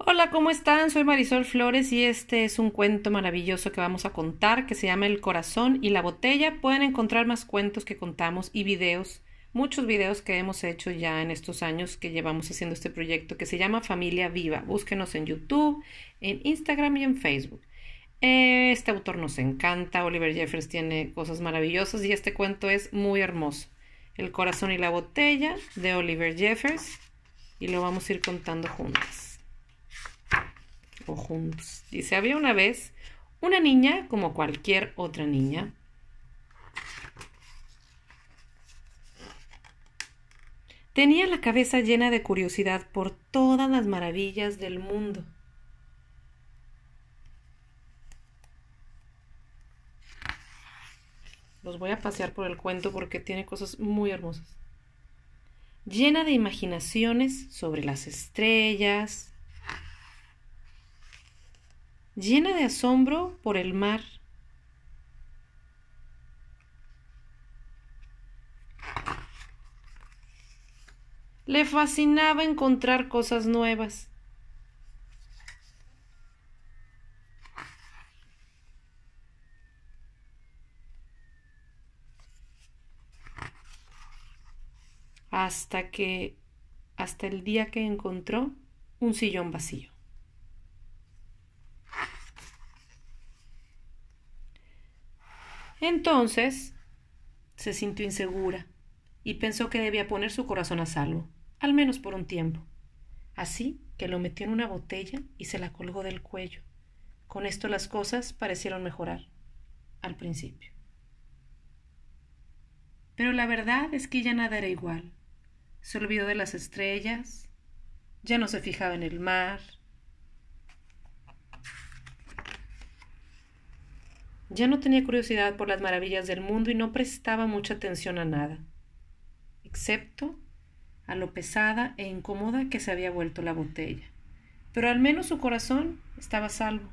Hola, ¿cómo están? Soy Marisol Flores y este es un cuento maravilloso que vamos a contar que se llama El corazón y la botella. Pueden encontrar más cuentos que contamos y videos, muchos videos que hemos hecho ya en estos años que llevamos haciendo este proyecto que se llama Familia Viva. Búsquenos en YouTube, en Instagram y en Facebook. Este autor nos encanta, Oliver Jeffers tiene cosas maravillosas y este cuento es muy hermoso. El corazón y la botella de Oliver Jeffers y lo vamos a ir contando juntas juntos. Dice, había una vez una niña como cualquier otra niña. Tenía la cabeza llena de curiosidad por todas las maravillas del mundo. Los voy a pasear por el cuento porque tiene cosas muy hermosas llena de imaginaciones sobre las estrellas, llena de asombro por el mar. Le fascinaba encontrar cosas nuevas. Hasta que, hasta el día que encontró un sillón vacío. Entonces se sintió insegura y pensó que debía poner su corazón a salvo, al menos por un tiempo. Así que lo metió en una botella y se la colgó del cuello. Con esto las cosas parecieron mejorar al principio. Pero la verdad es que ya nada era igual. Se olvidó de las estrellas, ya no se fijaba en el mar, Ya no tenía curiosidad por las maravillas del mundo y no prestaba mucha atención a nada, excepto a lo pesada e incómoda que se había vuelto la botella. Pero al menos su corazón estaba salvo.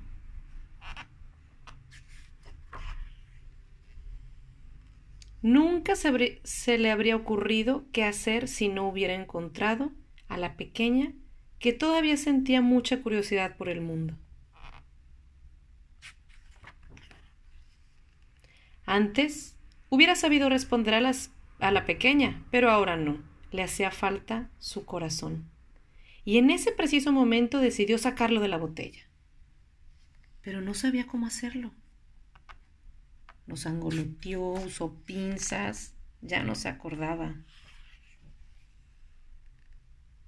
Nunca se, le habría ocurrido qué hacer si no hubiera encontrado a la pequeña que todavía sentía mucha curiosidad por el mundo. Antes hubiera sabido responder a, las, a la pequeña, pero ahora no. Le hacía falta su corazón. Y en ese preciso momento decidió sacarlo de la botella. Pero no sabía cómo hacerlo. Los angoloteó, usó pinzas, ya no se acordaba.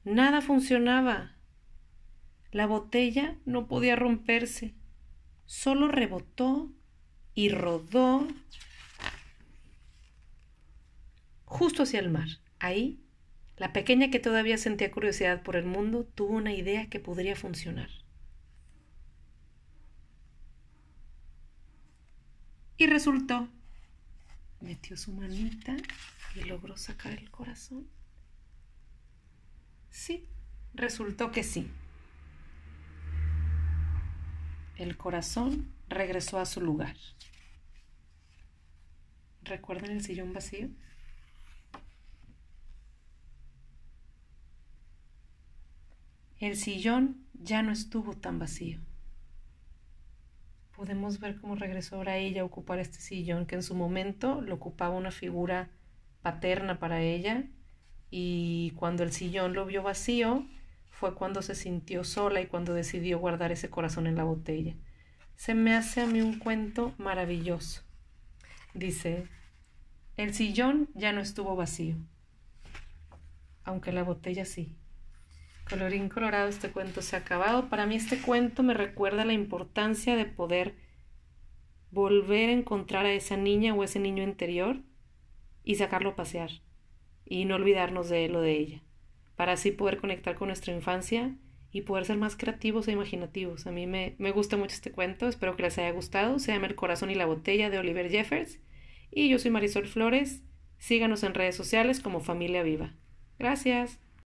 Nada funcionaba. La botella no podía romperse, solo rebotó y rodó justo hacia el mar. Ahí, la pequeña que todavía sentía curiosidad por el mundo tuvo una idea que podría funcionar. Y resultó. Metió su manita y logró sacar el corazón. Sí, resultó que sí. El corazón regresó a su lugar. ¿Recuerdan el sillón vacío? El sillón ya no estuvo tan vacío. Podemos ver cómo regresó ahora ella a ocupar este sillón que en su momento lo ocupaba una figura paterna para ella y cuando el sillón lo vio vacío fue cuando se sintió sola y cuando decidió guardar ese corazón en la botella se me hace a mí un cuento maravilloso. Dice, el sillón ya no estuvo vacío, aunque la botella sí. Colorín colorado, este cuento se ha acabado. Para mí este cuento me recuerda la importancia de poder volver a encontrar a esa niña o ese niño interior y sacarlo a pasear y no olvidarnos de él o de ella, para así poder conectar con nuestra infancia y poder ser más creativos e imaginativos. A mí me, gusta mucho este cuento, espero que les haya gustado. Se llama El corazón y la botella de Oliver Jeffers. Y yo soy Marisol Flores. Síganos en redes sociales como Familia Viva. Gracias.